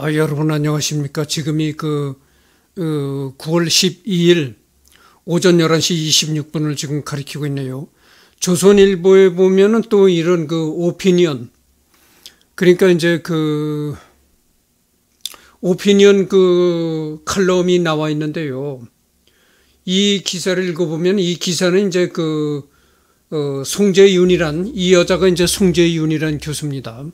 아, 여러분 안녕하십니까? 지금이 그 어, 9월 12일 오전 11시 26분을 지금 가리키고 있네요. 조선일보에 보면은 또 이런 그 오피니언 그러니까 이제 그 오피니언 그 칼럼이 나와 있는데요. 이 기사를 읽어보면 이 기사는 이제 그 어, 송재윤이란 이 여자가 이제 송재윤이란 교수입니다.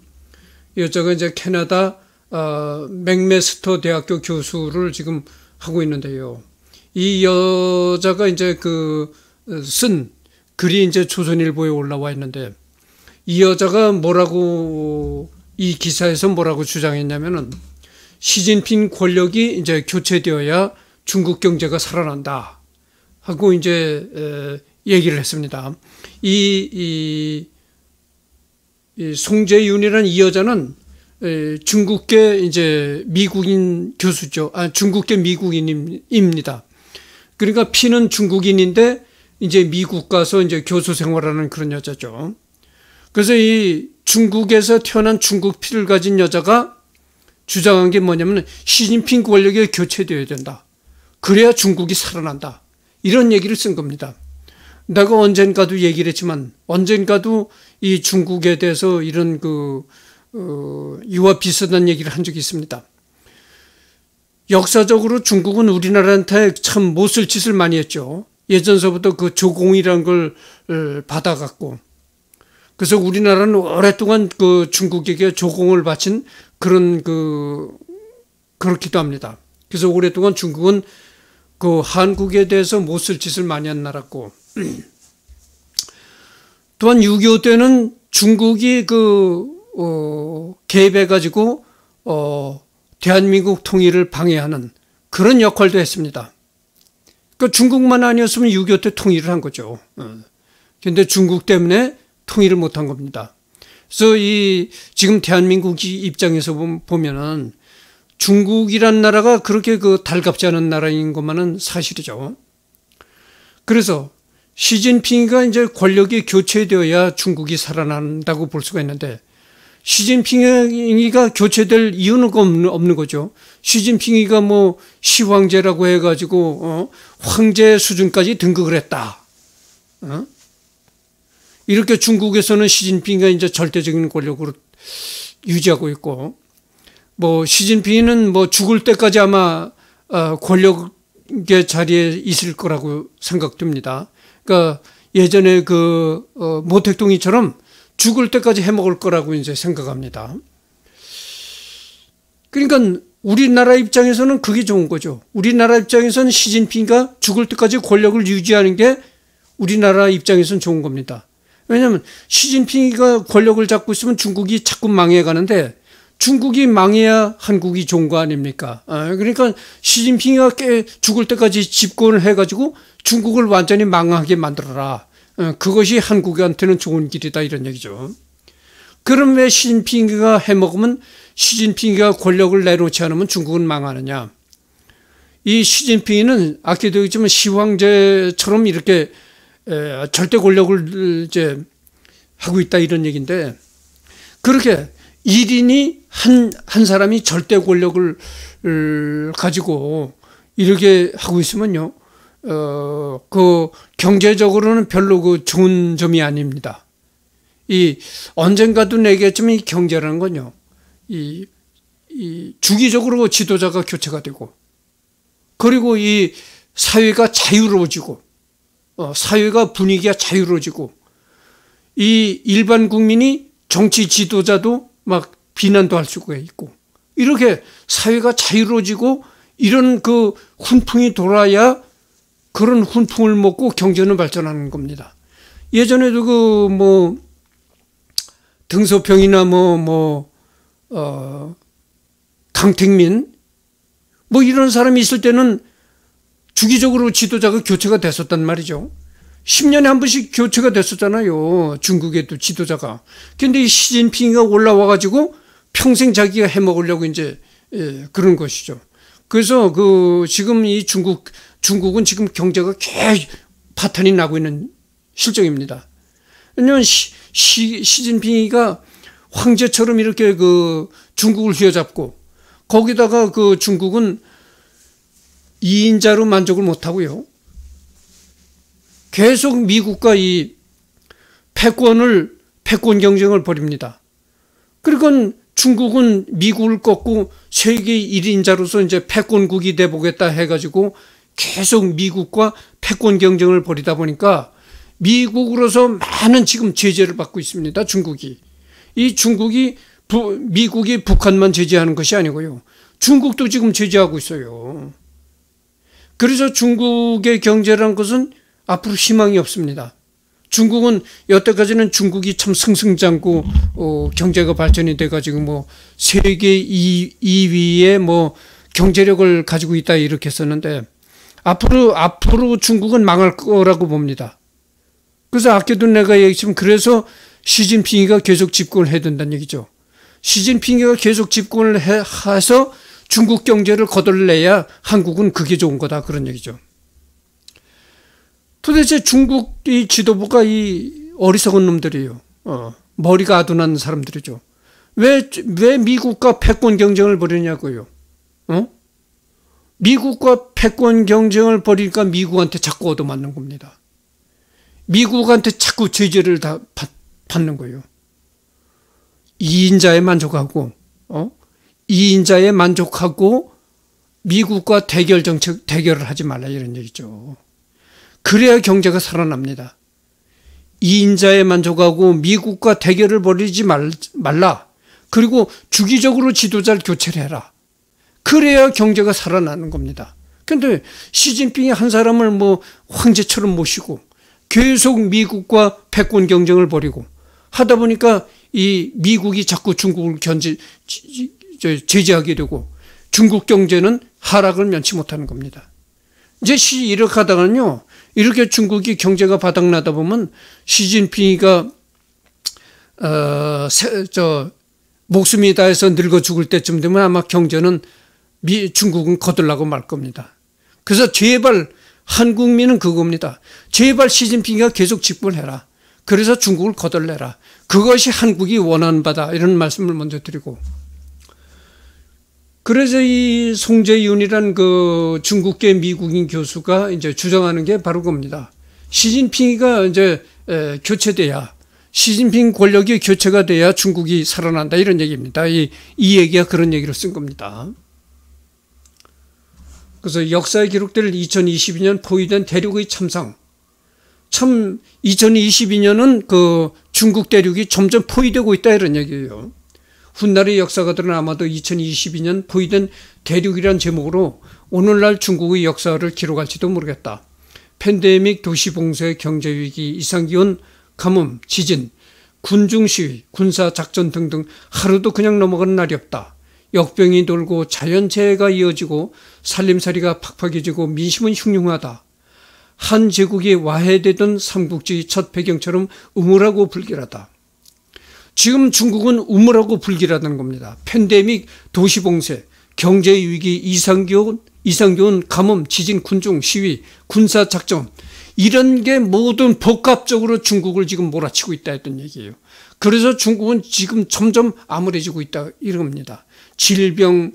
여자가 이제 캐나다 어, 맥메스터 대학교 교수를 지금 하고 있는데요. 이 여자가 이제 그쓴 어, 글이 이제 조선일보에 올라와 있는데 이 여자가 뭐라고 이 기사에서 뭐라고 주장했냐면은 시진핑 권력이 이제 교체되어야 중국 경제가 살아난다 하고 이제 얘기를 했습니다. 이, 이, 이 송재윤이라는 이 여자는 에, 중국계 이제 미국인 교수죠. 아, 중국계 미국인입니다. 그러니까 피는 중국인인데 이제 미국 가서 이제 교수 생활하는 그런 여자죠. 그래서 이 중국에서 태어난 중국 피를 가진 여자가 주장한 게 뭐냐면 시진핑 권력이 교체되어야 된다. 그래야 중국이 살아난다. 이런 얘기를 쓴 겁니다. 내가 언젠가도 얘기를 했지만 언젠가도 이 중국에 대해서 이런 그 어, 이와 비슷한 얘기를 한 적이 있습니다. 역사적으로 중국은 우리나라한테 참 못 쓸 짓을 많이 했죠. 예전서부터 그 조공이라는 걸 어, 받아갖고 그래서 우리나라는 오랫동안 그 중국에게 조공을 바친 그런 그 그렇기도 합니다. 그래서 오랫동안 중국은 그 한국에 대해서 못 쓸 짓을 많이 한 나라고 또한 6.25 때는 중국이 그 어, 개입해가지고 어, 대한민국 통일을 방해하는 그런 역할도 했습니다. 그 중국만 아니었으면 6.25 때 통일을 한 거죠. 그런데 어. 중국 때문에 통일을 못 한 겁니다. 그래서 이 지금 대한민국 입장에서 보면은 중국이란 나라가 그렇게 그 달갑지 않은 나라인 것만은 사실이죠. 그래서 시진핑이가 이제 권력이 교체되어야 중국이 살아난다고 볼 수가 있는데 시진핑이가 교체될 이유는 없는, 없는 거죠. 시진핑이가 뭐 시황제라고 해가지고 어? 황제 수준까지 등극을 했다. 어? 이렇게 중국에서는 시진핑이가 이제 절대적인 권력으로 유지하고 있고 뭐 시진핑이는 뭐 죽을 때까지 아마 어, 권력의 자리에 있을 거라고 생각됩니다. 그러니까 예전에 그 어, 모택동이처럼 죽을 때까지 해먹을 거라고 이제 생각합니다. 그러니까 우리나라 입장에서는 그게 좋은 거죠. 우리나라 입장에서는 시진핑가 죽을 때까지 권력을 유지하는 게 우리나라 입장에서는 좋은 겁니다. 왜냐하면 시진핑이가 권력을 잡고 있으면 중국이 자꾸 망해가는데 중국이 망해야 한국이 좋은 거 아닙니까? 아, 그러니까 시진핑이가 죽을 때까지 집권을 해가지고 중국을 완전히 망하게 만들어라. 어, 그것이 한국한테는 좋은 길이다 이런 얘기죠. 그럼 왜 시진핑이가 해먹으면 시진핑이가 권력을 내놓지 않으면 중국은 망하느냐. 이 시진핑이는 아까도 했지만 시황제처럼 이렇게 절대 권력을 이제 하고 있다 이런 얘기인데 그렇게 1인이 한, 한 사람이 절대 권력을 가지고 이렇게 하고 있으면요. 어, 그 경제적으로는 별로 그 좋은 점이 아닙니다. 이 언젠가도 내기했지만이 경제라는 건요, 이, 이 주기적으로 지도자가 교체가 되고, 그리고 이 사회가 자유로워지고, 어, 사회가 분위기가 자유로워지고, 이 일반 국민이 정치 지도자도 막 비난도 할 수가 있고, 이렇게 사회가 자유로워지고, 이런 그 훈풍이 돌아야 그런 훈풍을 먹고 경제는 발전하는 겁니다. 예전에도 그 뭐 등소평이나 뭐 뭐 어 강택민 뭐 이런 사람이 있을 때는 주기적으로 지도자가 그 교체가 됐었단 말이죠. 10년에 한 번씩 교체가 됐었잖아요. 중국에도 지도자가. 근데 시진핑이가 올라와 가지고 평생 자기가 해 먹으려고 이제 예, 그런 것이죠. 그래서 그 지금 이 중국 중국은 지금 경제가 계속 파탄이 나고 있는 실정입니다. 왜냐하면 시, 시, 시진핑이가 황제처럼 이렇게 그 중국을 휘어잡고 거기다가 그 중국은 2인자로 만족을 못하고요. 계속 미국과 이 패권을 패권 경쟁을 벌입니다. 그러니까 중국은 미국을 꺾고 세계 1인자로서 이제 패권국이 돼보겠다 해가지고 계속 미국과 패권 경쟁을 벌이다 보니까 미국으로서 많은 지금 제재를 받고 있습니다. 중국이. 이 중국이 부, 미국이 북한만 제재하는 것이 아니고요. 중국도 지금 제재하고 있어요. 그래서 중국의 경제란 것은 앞으로 희망이 없습니다. 중국은 여태까지는 중국이 참 승승장구 어, 경제가 발전이 돼가지고 뭐 세계 2, 2위의 뭐 경제력을 가지고 있다 이렇게 썼는데 앞으로 앞으로 중국은 망할 거라고 봅니다. 그래서 아껴둔 내가 얘기했지만 그래서 시진핑이가 계속 집권을 해야 다는 얘기죠. 시진핑이가 계속 집권을 해, 해서 중국 경제를 거덜내야 한국은 그게 좋은 거다 그런 얘기죠. 도대체 중국 이 지도부가 이 어리석은 놈들이에요. 어, 머리가 아둔한 사람들이죠. 왜, 왜 미국과 패권 경쟁을 벌이냐고요. 어? 미국과 패권 경쟁을 벌이니까 미국한테 자꾸 얻어맞는 겁니다. 미국한테 자꾸 제재를 다 받, 받는 거예요. 2인자에 만족하고, 어? 2인자에 만족하고, 미국과 대결 정책, 대결을 하지 말라 이런 얘기죠. 그래야 경제가 살아납니다. 2인자에 만족하고 미국과 대결을 벌이지 말, 말라. 그리고 주기적으로 지도자를 교체를 해라. 그래야 경제가 살아나는 겁니다. 근데 시진핑이 한 사람을 뭐 황제처럼 모시고 계속 미국과 패권 경쟁을 벌이고 하다 보니까 이 미국이 자꾸 중국을 견제 제재하게 되고 중국 경제는 하락을 면치 못하는 겁니다. 이제 시 이렇게 하다가는요. 이렇게 중국이 경제가 바닥나다 보면 시진핑이가 어, 세, 저 목숨이 다해서 늙어 죽을 때쯤 되면 아마 경제는 미, 중국은 거들라고 말 겁니다. 그래서 제발 한국민은 그겁니다. 제발 시진핑이가 계속 집권해라. 그래서 중국을 거들내라 그것이 한국이 원하는 바다. 이런 말씀을 먼저 드리고. 그래서 이 송재윤이란 그 중국계 미국인 교수가 이제 주장하는 게 바로 겁니다. 시진핑이가 이제 교체돼야 시진핑 권력이 교체가 돼야 중국이 살아난다 이런 얘기입니다. 이, 이 얘기가 그런 얘기를 쓴 겁니다. 그래서 역사에 기록될 2022년 포위된 대륙의 참상. 참 2022년은 그 중국 대륙이 점점 포위되고 있다 이런 얘기예요. 훗날의 역사가들은 아마도 2022년 포위된 대륙이란 제목으로 오늘날 중국의 역사를 기록할지도 모르겠다. 팬데믹, 도시봉쇄, 경제위기, 이상기온, 가뭄, 지진, 군중시위, 군사작전 등등 하루도 그냥 넘어가는 날이 없다. 역병이 돌고 자연재해가 이어지고 살림살이가 팍팍해지고 민심은 흉흉하다. 한 제국이 와해되던 삼국지 첫 배경처럼 우물하고 불길하다. 지금 중국은 우물하고 불길하다는 겁니다. 팬데믹, 도시봉쇄, 경제위기, 이상기온, 이상기온, 감염, 지진, 군중, 시위, 군사작전, 이런 게 모든 복합적으로 중국을 지금 몰아치고 있다 했던 얘기예요. 그래서 중국은 지금 점점 암울해지고 있다 이겁니다. 런 질병,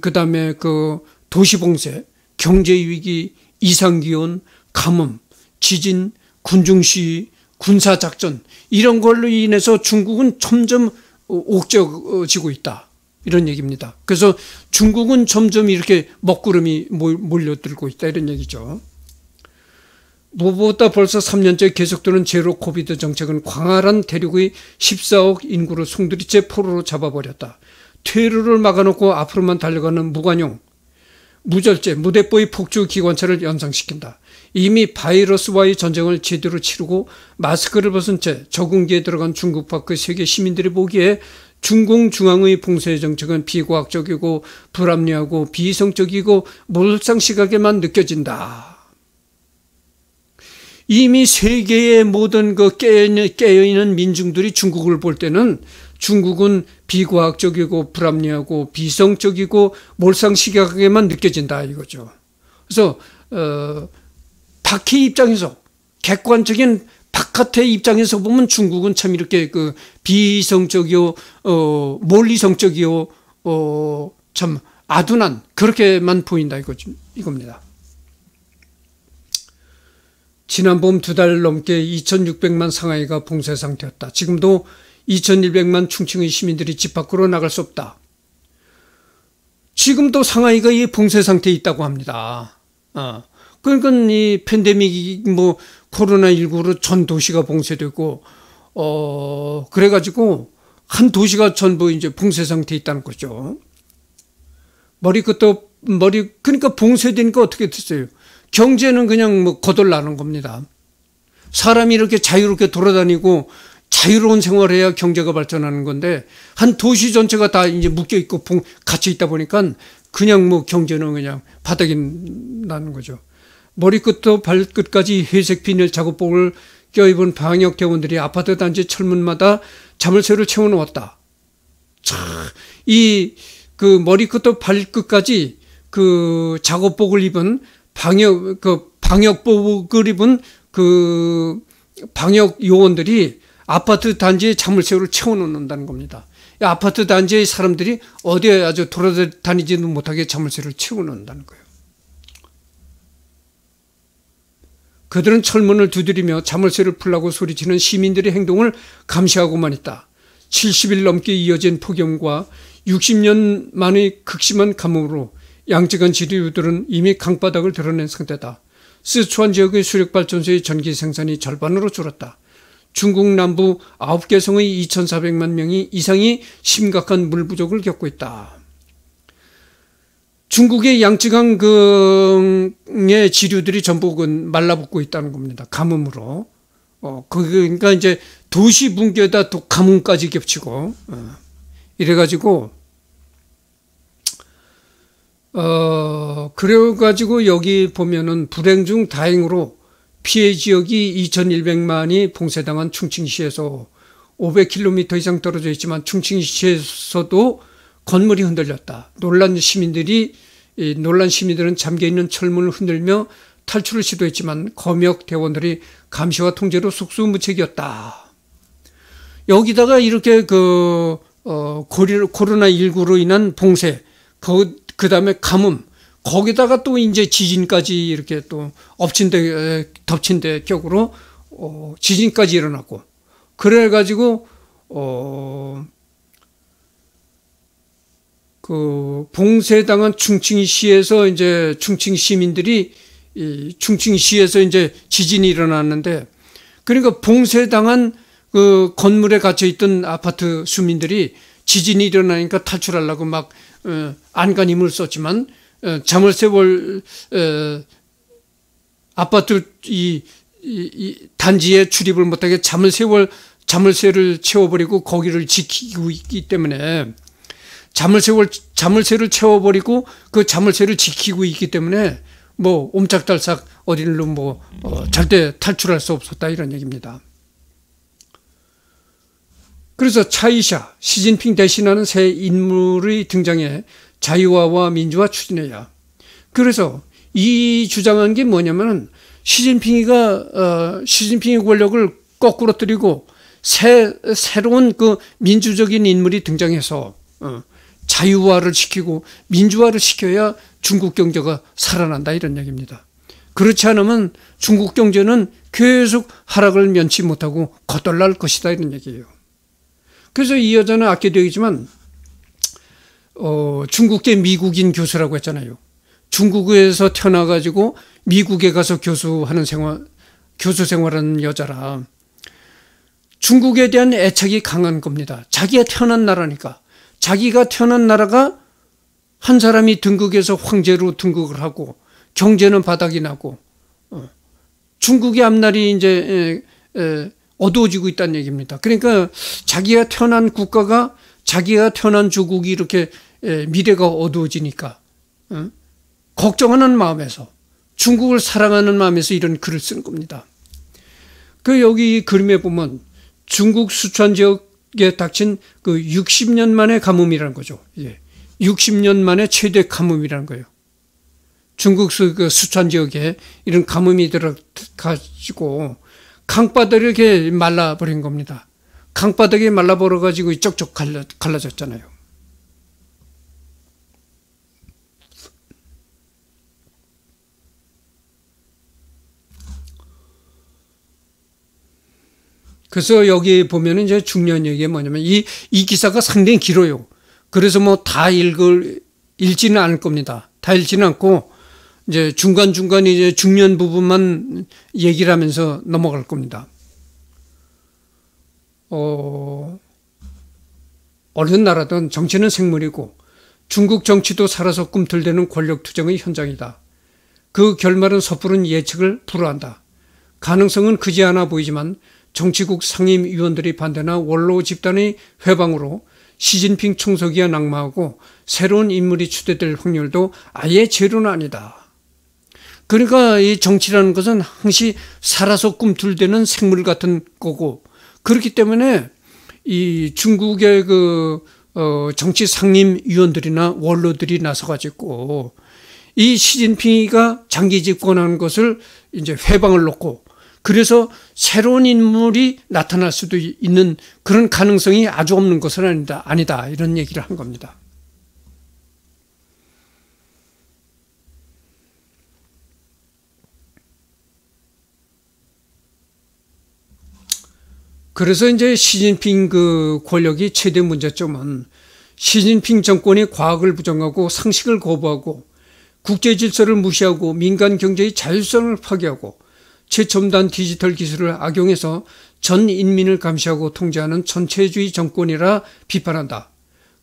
그다음에 그 도시 봉쇄, 경제 위기, 이상 기온, 가뭄, 지진, 군중 시 군사 작전 이런 걸로 인해서 중국은 점점 옥죄어지고 있다. 이런 얘기입니다. 그래서 중국은 점점 이렇게 먹구름이 몰려들고 있다 이런 얘기죠. 무엇보다 벌써 3년째 계속되는 제로 코비드 정책은 광활한 대륙의 14억 인구를 송두리째 포로로 잡아버렸다. 퇴로를 막아놓고 앞으로만 달려가는 무관용, 무절제, 무대뽀의 폭주 기관차를 연상시킨다. 이미 바이러스와의 전쟁을 제대로 치르고 마스크를 벗은 채 적응기에 들어간 중국 밖의 그 세계 시민들이 보기에 중공 중앙의 봉쇄 정책은 비과학적이고 불합리하고 비이성적이고 몰상시각에만 느껴진다. 이미 세계의 모든 그 깨어있는, 깨어있는 민중들이 중국을 볼 때는 중국은 비과학적이고 불합리하고 비성적이고 몰상식하게만 느껴진다 이거죠. 그래서 어, 박해 입장에서 객관적인 바깥의 입장에서 보면 중국은 참 이렇게 그 비성적이요, 어, 몰리성적이요, 어, 참 아둔한 그렇게만 보인다 이거죠. 이겁니다. 지난 봄 두 달 넘게 2,600만 상하이가 봉쇄 상태였다. 지금도 2,200만 충칭의 시민들이 집 밖으로 나갈 수 없다. 지금도 상하이가 이 봉쇄 상태에 있다고 합니다. 어. 그러니까 이 팬데믹이 뭐 코로나19로 전 도시가 봉쇄되고, 어, 그래가지고 한 도시가 전부 이제 봉쇄 상태에 있다는 거죠. 머리끝도, 머리, 그러니까 봉쇄되니까 어떻게 됐어요? 경제는 그냥 뭐 거덜나는 겁니다. 사람이 이렇게 자유롭게 돌아다니고 자유로운 생활해야 경제가 발전하는 건데 한 도시 전체가 다 이제 묶여 있고 봉, 같이 있다 보니까 그냥 뭐 경제는 그냥 바닥이 나는 거죠. 머리끝부터 발끝까지 회색 비닐 작업복을 껴입은 방역 대원들이 아파트 단지 철문마다 자물쇠를 채워놓았다. 참이그 머리끝부터 발끝까지 그 작업복을 입은 방역 그 방역복을 입은 그 방역 요원들이 아파트 단지에 자물쇠를 채워놓는다는 겁니다. 아파트 단지의 사람들이 어디에 아주 돌아다니지는 못하게 자물쇠를 채워놓는다는 거예요. 그들은 철문을 두드리며 자물쇠를 풀라고 소리치는 시민들의 행동을 감시하고만 있다. 70일 넘게 이어진 폭염과 60년 만의 극심한 감뭄으로 양측은 지류들은 이미 강바닥을 드러낸 상태다. 스촨 지역의 수력발전소의 전기 생산이 절반으로 줄었다. 중국 남부 9개 성의 2,400만 명이 이상이 심각한 물 부족을 겪고 있다. 중국의 양쯔강의 지류들이 전부 말라붙고 있다는 겁니다. 가뭄으로. 어, 그러니까 이제 도시 붕괴다 또 가뭄까지 겹치고. 어. 이래가지고 어, 그래가지고 여기 보면은 불행 중 다행으로 피해 지역이 2,100만이 봉쇄당한 충칭시에서 500km 이상 떨어져 있지만 충칭시에서도 건물이 흔들렸다. 놀란 시민들이 놀란 시민들은 잠겨 있는 철문을 흔들며 탈출을 시도했지만 검역 대원들이 감시와 통제로 숙수무책이었다 여기다가 이렇게 그 어, 코로나 19로 인한 봉쇄 그그 다음에 가뭄. 거기다가 또 이제 지진까지 이렇게 또 엎친 데, 덮친 데 격으로, 어, 지진까지 일어났고. 그래가지고, 어, 그 봉쇄당한 충칭시에서 이제 충칭 시민들이 이 충칭시에서 이제 지진이 일어났는데 그러니까 봉쇄당한 그 건물에 갇혀 있던 아파트 주민들이 지진이 일어나니까 탈출하려고 막 어, 안간힘을 썼지만 어, 자물쇠월 어, 아파트 이, 이, 이 단지에 출입을 못하게 잠을 세월 잠을 쇠를 채워버리고 거기를 지키고 있기 때문에 잠을 세월 잠을 쇠를 채워버리고 그 잠을 쇠를 지키고 있기 때문에 뭐 옴짝달싹 어디로 뭐 어, 절대 탈출할 수 없었다 이런 얘기입니다. 그래서 차이샤, 시진핑 대신하는 새인물이등장해 자유화와 민주화 추진해야. 그래서 이 주장한 게 뭐냐면은 시진핑이가 어, 시진핑의 권력을 거꾸로 뜨리고 새 새로운 그 민주적인 인물이 등장해서 어, 자유화를 시키고 민주화를 시켜야 중국 경제가 살아난다 이런 얘기입니다. 그렇지 않으면 중국 경제는 계속 하락을 면치 못하고 거덜날 것이다 이런 얘기예요. 그래서 이 여자는 아껴되지만 어, 중국계 미국인 교수라고 했잖아요. 중국에서 태어나가지고 미국에 가서 교수하는 생활, 교수 생활하는 여자라 중국에 대한 애착이 강한 겁니다. 자기가 태어난 나라니까. 자기가 태어난 나라가 한 사람이 등극에서 황제로 등극을 하고 경제는 바닥이 나고 어, 중국의 앞날이 이제 에, 에, 어두워지고 있다는 얘기입니다. 그러니까 자기가 태어난 국가가 자기가 태어난 조국이 이렇게 예, 미래가 어두워지니까 응? 어? 걱정하는 마음에서 중국을 사랑하는 마음에서 이런 글을 쓴 겁니다. 그 여기 그림에 보면 중국 수천 지역에 닥친 그 60년 만의 가뭄이라는 거죠. 예. 60년 만에 최대 가뭄이라는 거예요. 중국 그 수천 지역에 이런 가뭄이 들어가지고 강바닥이 이렇게 말라버린 겁니다. 강바닥이 말라버려가지고 쪽쪽 갈라, 갈라졌잖아요. 그래서 여기 보면 이제 중요한 얘기가 뭐냐면 이, 이 기사가 상당히 길어요. 그래서 뭐 다 읽을, 읽지는 않을 겁니다. 다 읽지는 않고 이제 중간중간 이제 중요한 부분만 얘기를 하면서 넘어갈 겁니다. 어, 어느 나라든 정치는 생물이고 중국 정치도 살아서 꿈틀대는 권력 투쟁의 현장이다. 그 결말은 섣부른 예측을 불허한다. 가능성은 그지 않아 보이지만 정치국 상임위원들의 반대나 원로 집단의 회방으로 시진핑 총석이야 낙마하고 새로운 인물이 추대될 확률도 아예 제로는 아니다. 그러니까 이 정치라는 것은 항시 살아서 꿈틀대는 생물 같은 거고 그렇기 때문에 이 중국의 그 어, 정치 상임 위원들이나 원로들이 나서가지고 이 시진핑이가 장기 집권하는 것을 이제 회방을 놓고 그래서 새로운 인물이 나타날 수도 있는 그런 가능성이 아주 없는 것은 아니다 아니다 이런 얘기를 한 겁니다. 그래서 이제 시진핑 그 권력이 최대 문제점은 시진핑 정권이 과학을 부정하고 상식을 거부하고 국제 질서를 무시하고 민간 경제의 자율성을 파괴하고 최첨단 디지털 기술을 악용해서 전 인민을 감시하고 통제하는 전체주의 정권이라 비판한다.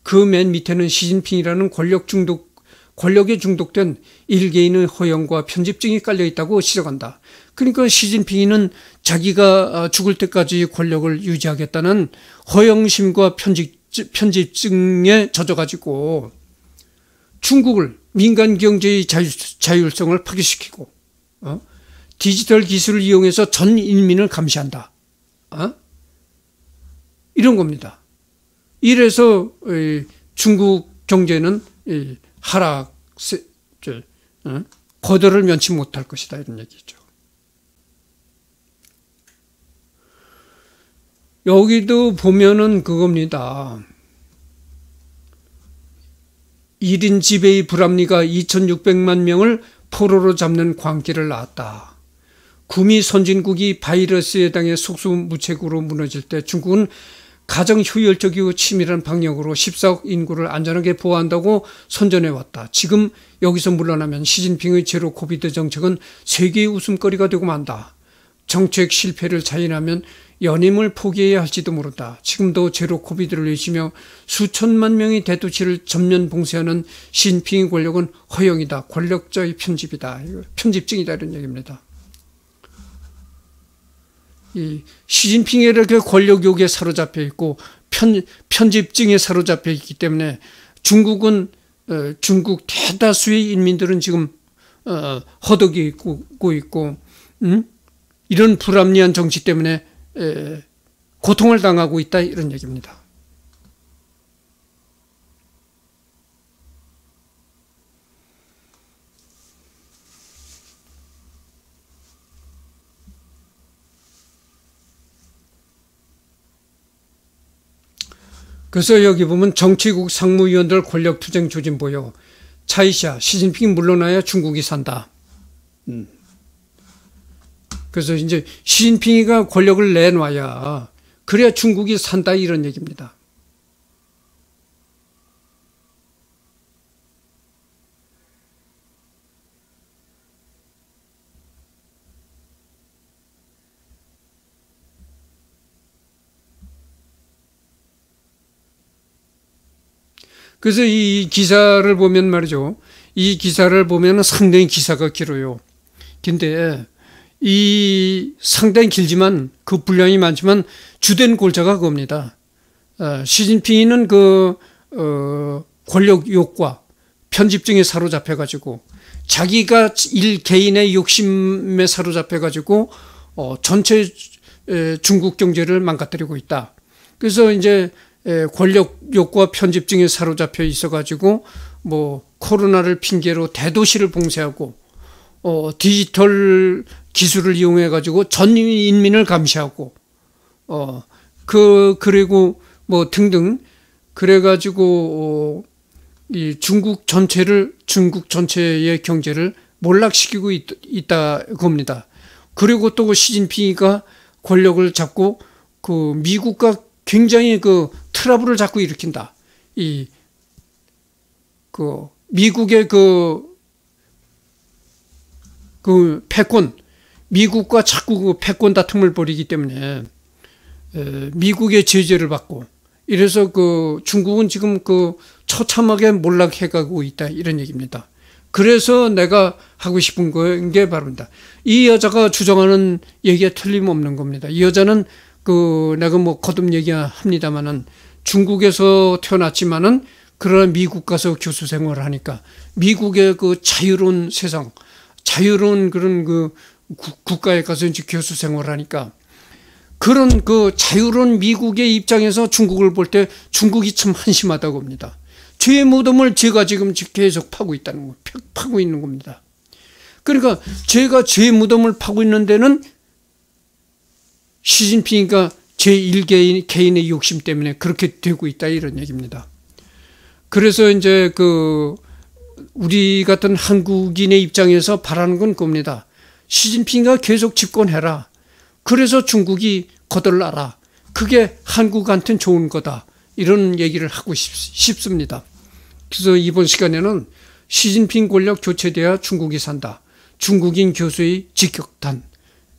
그 맨 밑에는 시진핑이라는 권력 중독, 권력에 중독된 일개인의 허영과 편집증이 깔려 있다고 시적한다 그러니까 시진핑이는 자기가 어, 죽을 때까지 권력을 유지하겠다는 허영심과 편집, 편집증에 젖어가지고 중국을 민간 경제의 자유, 자율성을 파괴시키고 어? 디지털 기술을 이용해서 전 인민을 감시한다. 어? 이런 겁니다. 이래서 중국 경제는 하락, 어? 거절을 면치 못할 것이다 이런 얘기죠. 여기도 보면은 그겁니다. 1인 지배의 불합리가 2600만 명을 포로로 잡는 광기를 낳았다. 구미 선진국이 바이러스에 당해 속수무책으로 무너질 때 중국은 가장 효율적이고 치밀한 방역으로 14억 인구를 안전하게 보호한다고 선전해왔다. 지금 여기서 물러나면 시진핑의 제로 코비드 정책은 세계의 웃음거리가 되고 만다. 정책 실패를 자인하면 연임을 포기해야 할지도 모른다. 지금도 제로 코비드를 외치며 수천만 명이 대도시를 전면 봉쇄하는 신핑의 권력은 허용이다. 권력자의 편집이다. 편집증이다. 이런 얘기입니다. 이 시진핑이 그 권력욕에 사로잡혀 있고 편, 편집증에 사로잡혀 있기 때문에 중국은 어, 중국 대다수의 인민들은 지금 어, 허덕이고 있고 음? 이런 불합리한 정치 때문에 예, 고통을 당하고 있다 이런 얘기입니다. 그래서 여기 보면 정치국 상무위원들 권력투쟁 조짐 보여 차이샤 시진핑 물러나야 중국이 산다. 음. 그래서 이제 시진핑이가 권력을 내놔야 그래야 중국이 산다 이런 얘기입니다. 그래서 이 기사를 보면 말이죠. 이 기사를 보면 상당히 기사가 길어요. 근데 이 상당히 길지만 그 분량이 많지만 주된 골자가 그겁니다. 어, 시진핑이는 그 어, 권력 욕과 편집증에 사로잡혀 가지고 자기가 일 개인의 욕심에 사로잡혀 가지고 어, 전체 중국 경제를 망가뜨리고 있다. 그래서 이제 권력 욕과 편집증에 사로잡혀 있어 가지고 뭐 코로나를 핑계로 대도시를 봉쇄하고 어, 디지털 기술을 이용해 가지고 전 인민을 감시하고 어 그 그리고 뭐 등등 그래 가지고 어, 이 중국 전체를 중국 전체의 경제를 몰락시키고 있, 다 겁니다. 그리고 또 시진핑이가 권력을 잡고 그 미국과 굉장히 그 트러블을 자꾸 일으킨다. 이 그 미국의 그그 그 패권 미국과 자꾸 그 패권 다툼을 벌이기 때문에 미국의 제재를 받고 이래서 그 중국은 지금 그 처참하게 몰락해가고 있다 이런 얘기입니다. 그래서 내가 하고 싶은 거게 바로다. 이 여자가 주장하는 얘기가 틀림없는 겁니다. 이 여자는 그 내가 뭐 거듭 얘기합니다마는 중국에서 태어났지만은 그러나 미국 가서 교수 생활을 하니까 미국의 그 자유로운 세상, 자유로운 그런 그 국가에 가서 이제 교수 생활하니까 그런 그 자유로운 미국의 입장에서 중국을 볼 때 중국이 참 한심하다고 봅니다. 죄의 무덤을 제가 지금 계속 파고 있다는 거, 파고 있는 겁니다. 그러니까 제가 죄의 무덤을 파고 있는 데는 시진핑이가 제1개인 개인의 욕심 때문에 그렇게 되고 있다 이런 얘기입니다. 그래서 이제 그 우리 같은 한국인의 입장에서 바라는 건 겁니다. 시진핑이가 계속 집권해라. 그래서 중국이 거들라라. 그게 한국한테는 좋은 거다. 이런 얘기를 하고 싶, 습니다 그래서 이번 시간에는 시진핑 권력 교체돼야 중국이 산다. 중국인 교수의 직격탄.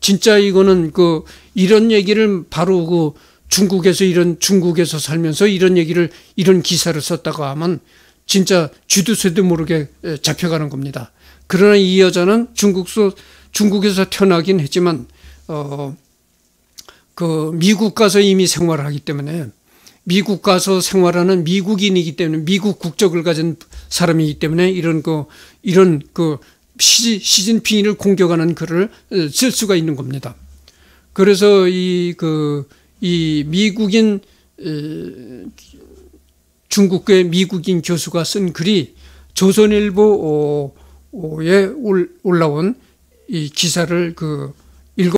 진짜 이거는 그 이런 얘기를 바로 그 중국에서 이런 중국에서 살면서 이런 얘기를 이런 기사를 썼다고 하면 진짜 쥐도 새도 모르게 잡혀가는 겁니다. 그러나 이 여자는 중국서 중국에서 태어나긴 했지만 어, 그 미국 가서 이미 생활을 하기 때문에 미국 가서 생활하는 미국인이기 때문에 미국 국적을 가진 사람이기 때문에 이런 그 이런 그 시, 시진핑을 공격하는 글을 어, 쓸 수가 있는 겁니다. 그래서 이 그이 그, 미국인 어, 중국계 미국인 교수가 쓴 글이 조선일보에 올라온 이 기사를 그